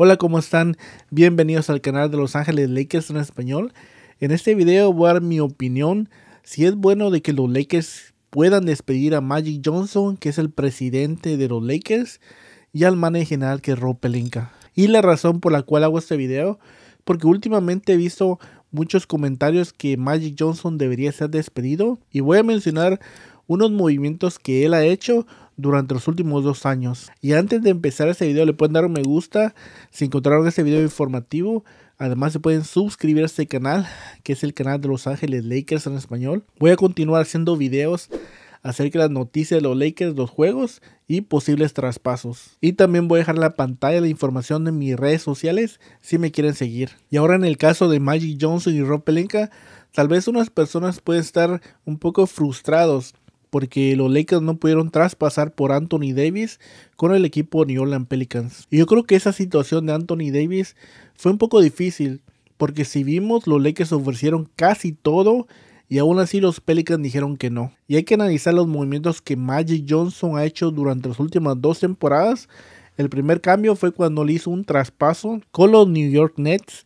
Hola, ¿cómo están? Bienvenidos al canal de Los Ángeles Lakers en español. En este video voy a dar mi opinión si es bueno de que los Lakers puedan despedir a Magic Johnson, que es el presidente de los Lakers, y al manager general que es Rob Pelinka. Y la razón por la cual hago este video, porque últimamente he visto muchos comentarios que Magic Johnson debería ser despedido y voy a mencionar unos movimientos que él ha hecho durante los últimos dos años. Y antes de empezar este video le pueden dar un me gusta si encontraron este video informativo. Además se pueden suscribir a este canal que es el canal de Los Ángeles Lakers en español. Voy a continuar haciendo videos acerca de las noticias de los Lakers, los juegos y posibles traspasos. Y también voy a dejar la pantalla de información de mis redes sociales si me quieren seguir. Y ahora en el caso de Magic Johnson y Rob Pelinka, tal vez unas personas pueden estar un poco frustrados porque los Lakers no pudieron traspasar por Anthony Davis con el equipo New Orleans Pelicans. Y yo creo que esa situación de Anthony Davis fue un poco difícil, porque si vimos, los Lakers ofrecieron casi todo y aún así los Pelicans dijeron que no. Y hay que analizar los movimientos que Magic Johnson ha hecho durante las últimas dos temporadas. El primer cambio fue cuando le hizo un traspaso con los New York Nets.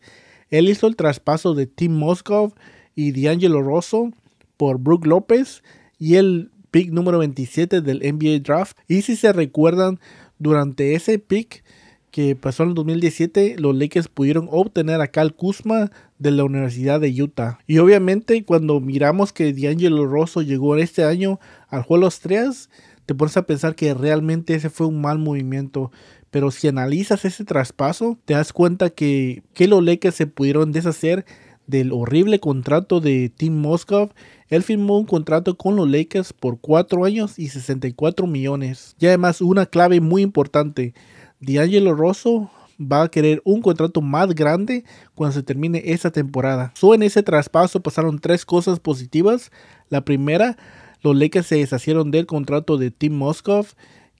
Él hizo el traspaso de Tim Moskov y D'Angelo Rosso por Brook López y él pick número 27 del NBA Draft. Y si se recuerdan, durante ese pick que pasó en el 2017, los Lakers pudieron obtener a Cal Kuzma de la Universidad de Utah. Y obviamente cuando miramos que D'Angelo Rosso llegó este año al Juego de los Tres, te pones a pensar que realmente ese fue un mal movimiento. Pero si analizas ese traspaso, te das cuenta que, que los Lakers se pudieron deshacer del horrible contrato de Tim Moskov, él firmó un contrato con los Lakers por 4 años y 64 millones. Y además una clave muy importante, D'Angelo Rosso va a querer un contrato más grande cuando se termine esta temporada. Solo en ese traspaso pasaron tres cosas positivas. La primera, los Lakers se deshacieron del contrato de Tim Moskov,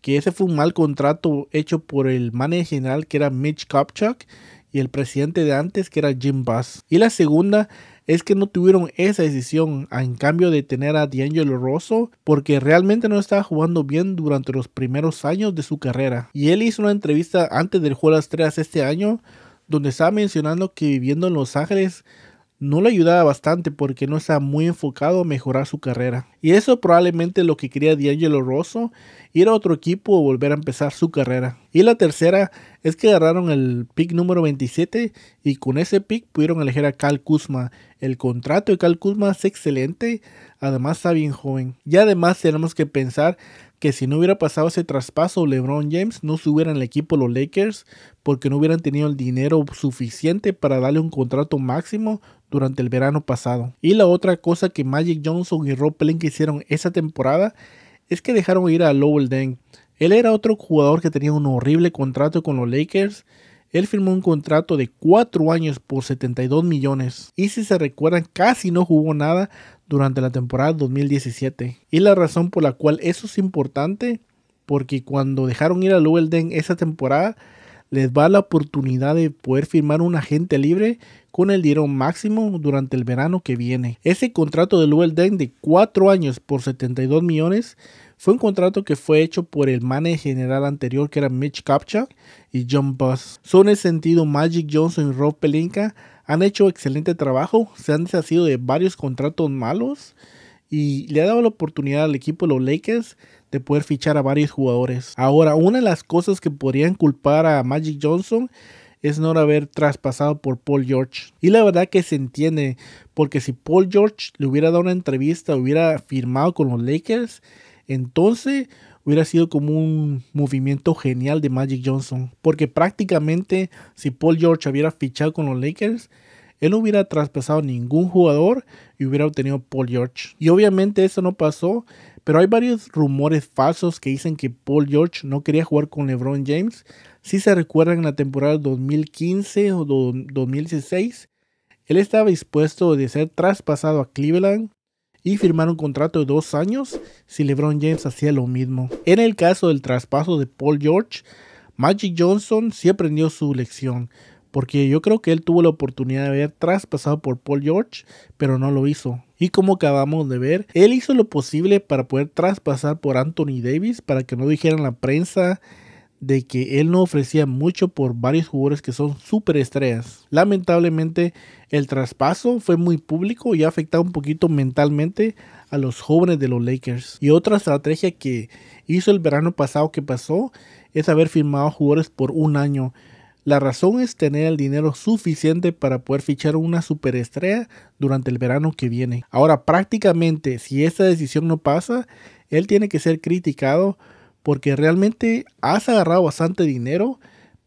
que ese fue un mal contrato hecho por el manager general que era Mitch Kopchak y el presidente de antes, que era Jim Bass. Y la segunda es que no tuvieron esa decisión en cambio de tener a D'Angelo Rosso porque realmente no estaba jugando bien durante los primeros años de su carrera. Y él hizo una entrevista antes del Juego de las este año donde estaba mencionando que viviendo en Los Ángeles no le ayudaba bastante porque no estaba muy enfocado a mejorar su carrera. Y eso probablemente lo que quería D'Angelo Rosso, ir a otro equipo o volver a empezar su carrera. Y la tercera es que agarraron el pick número 27 y con ese pick pudieron elegir a Cal Kuzma. El contrato de Cal Kuzma es excelente, además está bien joven. Y además tenemos que pensar que si no hubiera pasado ese traspaso, LeBron James no se hubiera en el equipo los Lakers porque no hubieran tenido el dinero suficiente para darle un contrato máximo durante el verano pasado. Y la otra cosa que Magic Johnson y Rob Pelinka hicieron esa temporada es que dejaron ir a Lowell Deng. Él era otro jugador que tenía un horrible contrato con los Lakers. Él firmó un contrato de 4 años por 72 millones. Y si se recuerdan, casi no jugó nada durante la temporada 2017. Y la razón por la cual eso es importante, porque cuando dejaron ir a Den esa temporada, les va la oportunidad de poder firmar un agente libre con el dinero máximo durante el verano que viene. Ese contrato de Den de 4 años por 72 millones fue un contrato que fue hecho por el manager general anterior que era Mitch Kapchak y John Buzz. Son el sentido Magic Johnson y Rob Pelinka han hecho excelente trabajo, se han deshacido de varios contratos malos y le ha dado la oportunidad al equipo de los Lakers de poder fichar a varios jugadores. Ahora, una de las cosas que podrían culpar a Magic Johnson es no haber traspasado por Paul George. Y la verdad que se entiende, porque si Paul George le hubiera dado una entrevista, hubiera firmado con los Lakers, entonces hubiera sido como un movimiento genial de Magic Johnson. Porque prácticamente si Paul George hubiera fichado con los Lakers, él no hubiera traspasado ningún jugador y hubiera obtenido Paul George. Y obviamente eso no pasó, pero hay varios rumores falsos que dicen que Paul George no quería jugar con LeBron James. Si se recuerdan en la temporada 2015 o 2016, él estaba dispuesto de ser traspasado a Cleveland y firmar un contrato de dos años si LeBron James hacía lo mismo. En el caso del traspaso de Paul George, Magic Johnson sí aprendió su lección, porque yo creo que él tuvo la oportunidad de haber traspasado por Paul George, pero no lo hizo. Y como acabamos de ver, él hizo lo posible para poder traspasar por Anthony Davis para que no dijeran la prensa de que él no ofrecía mucho por varios jugadores que son superestrellas. Lamentablemente, el traspaso fue muy público y ha afectado un poquito mentalmente a los jóvenes de los Lakers. Y otra estrategia que hizo el verano pasado que pasó es haber firmado jugadores por un año. La razón es tener el dinero suficiente para poder fichar una superestrella durante el verano que viene. Ahora prácticamente si esta decisión no pasa, él tiene que ser criticado porque realmente has agarrado bastante dinero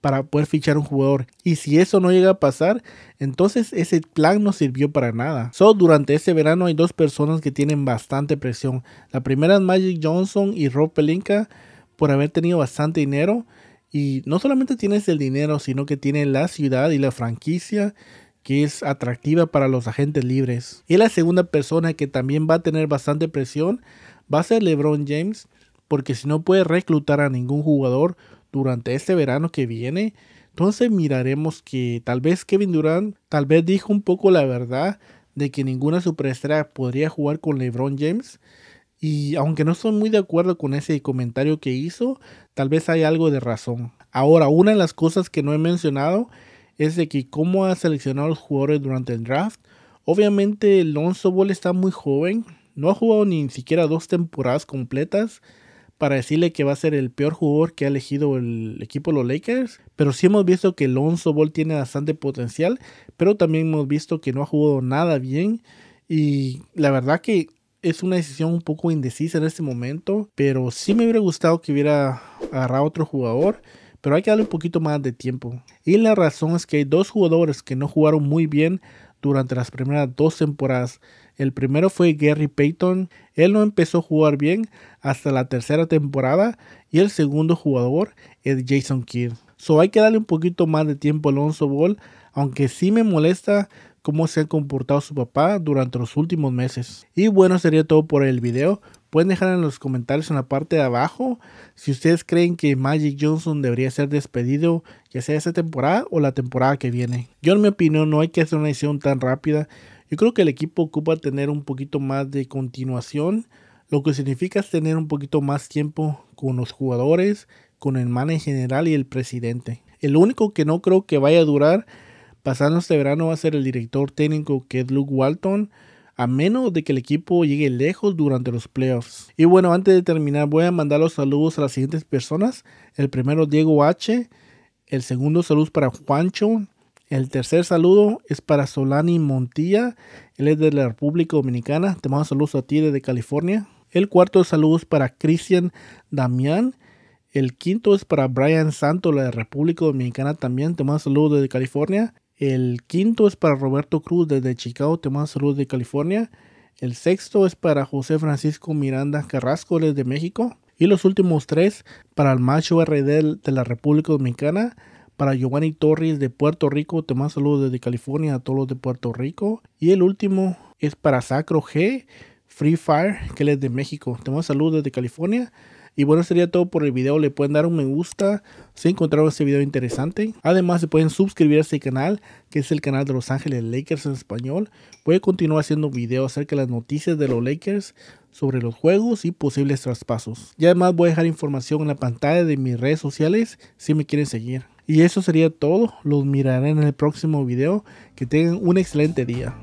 para poder fichar un jugador. Y si eso no llega a pasar, entonces ese plan no sirvió para nada. Solo durante este verano hay dos personas que tienen bastante presión. La primera es Magic Johnson y Rob Pelinka por haber tenido bastante dinero. Y no solamente tienes el dinero, sino que tiene la ciudad y la franquicia que es atractiva para los agentes libres. Y la segunda persona que también va a tener bastante presión va a ser LeBron James porque si no puede reclutar a ningún jugador durante este verano que viene, entonces miraremos que tal vez Kevin Durant tal vez dijo un poco la verdad de que ninguna superestrella podría jugar con LeBron James. Y aunque no estoy muy de acuerdo con ese comentario que hizo, tal vez hay algo de razón. Ahora, una de las cosas que no he mencionado es de que cómo ha seleccionado los jugadores durante el draft. Obviamente Lonzo Ball está muy joven, no ha jugado ni siquiera dos temporadas completas para decirle que va a ser el peor jugador que ha elegido el equipo de los Lakers. Pero sí hemos visto que Lonzo Ball tiene bastante potencial, pero también hemos visto que no ha jugado nada bien. Y la verdad que es una decisión un poco indecisa en este momento, pero sí me hubiera gustado que hubiera agarrado otro jugador pero hay que darle un poquito más de tiempo. Y la razón es que hay dos jugadores que no jugaron muy bien durante las primeras dos temporadas. El primero fue Gary Payton. Él no empezó a jugar bien hasta la tercera temporada. Y el segundo jugador es Jason Kidd. So hay que darle un poquito más de tiempo a Alonso Ball. Aunque sí me molesta cómo se ha comportado su papá durante los últimos meses. Y bueno, sería todo por el video. Pueden dejar en los comentarios en la parte de abajo si ustedes creen que Magic Johnson debería ser despedido, ya sea esta temporada o la temporada que viene. Yo en mi opinión no hay que hacer una decisión tan rápida. Yo creo que el equipo ocupa tener un poquito más de continuación, lo que significa es tener un poquito más tiempo con los jugadores, con el man en general y el presidente. El único que no creo que vaya a durar Pasando este verano va a ser el director técnico que es Luke Walton, a menos de que el equipo llegue lejos durante los playoffs. Y bueno, antes de terminar voy a mandar los saludos a las siguientes personas. El primero Diego H, el segundo saludos para Juancho, el tercer saludo es para Solani Montilla, él es de la República Dominicana, te mando saludos a ti desde California. El cuarto saludo es para Cristian Damián. El quinto es para Brian Santo, la de República Dominicana también. Te mando saludos desde California. El quinto es para Roberto Cruz desde Chicago, mando salud de California. El sexto es para José Francisco Miranda Carrasco de México. Y los últimos tres para el macho RD de la República Dominicana. Para Giovanni Torres de Puerto Rico, te mando saludos desde California a todos los de Puerto Rico. Y el último es para Sacro G, Free Fire, que él es de México. Te mando saludos desde California y bueno, sería todo por el video. Le pueden dar un me gusta si encontraron este video interesante. Además, se pueden suscribir a este canal, que es el canal de Los Ángeles Lakers en español. Voy a continuar haciendo videos acerca de las noticias de los Lakers sobre los juegos y posibles traspasos. Y además voy a dejar información en la pantalla de mis redes sociales si me quieren seguir. Y eso sería todo. Los miraré en el próximo video. Que tengan un excelente día.